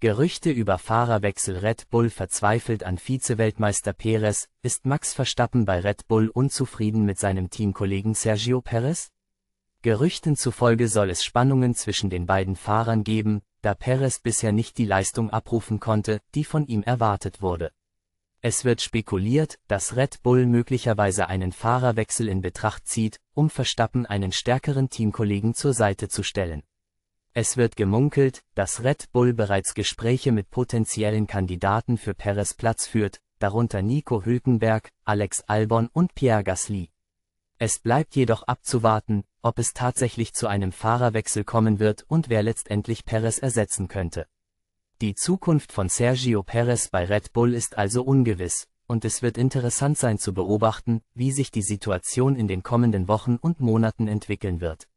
Gerüchte über Fahrerwechsel Red Bull verzweifelt an Vizeweltmeister Perez, ist Max Verstappen bei Red Bull unzufrieden mit seinem Teamkollegen Sergio Perez? Gerüchten zufolge soll es Spannungen zwischen den beiden Fahrern geben, da Perez bisher nicht die Leistung abrufen konnte, die von ihm erwartet wurde. Es wird spekuliert, dass Red Bull möglicherweise einen Fahrerwechsel in Betracht zieht, um Verstappen einen stärkeren Teamkollegen zur Seite zu stellen. Es wird gemunkelt, dass Red Bull bereits Gespräche mit potenziellen Kandidaten für Perez Platz führt, darunter Nico Hülkenberg, Alex Albon und Pierre Gasly. Es bleibt jedoch abzuwarten, ob es tatsächlich zu einem Fahrerwechsel kommen wird und wer letztendlich Perez ersetzen könnte. Die Zukunft von Sergio Perez bei Red Bull ist also ungewiss, und es wird interessant sein zu beobachten, wie sich die Situation in den kommenden Wochen und Monaten entwickeln wird.